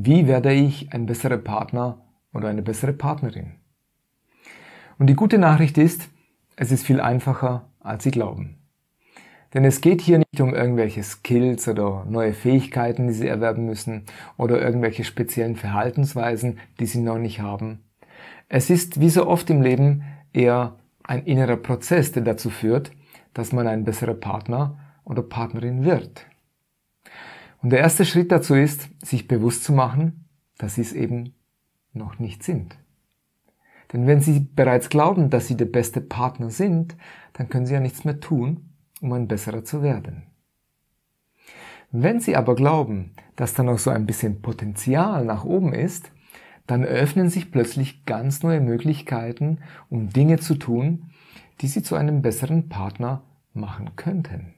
Wie werde ich ein besserer Partner oder eine bessere Partnerin? Und die gute Nachricht ist, es ist viel einfacher, als Sie glauben. Denn es geht hier nicht um irgendwelche Skills oder neue Fähigkeiten, die Sie erwerben müssen oder irgendwelche speziellen Verhaltensweisen, die Sie noch nicht haben. Es ist wie so oft im Leben eher ein innerer Prozess, der dazu führt, dass man ein besserer Partner oder Partnerin wird. Und der erste Schritt dazu ist, sich bewusst zu machen, dass sie es eben noch nicht sind. Denn wenn sie bereits glauben, dass sie der beste Partner sind, dann können sie ja nichts mehr tun, um ein besserer zu werden. Wenn sie aber glauben, dass da noch so ein bisschen Potenzial nach oben ist, dann öffnen sich plötzlich ganz neue Möglichkeiten, um Dinge zu tun, die sie zu einem besseren Partner machen könnten.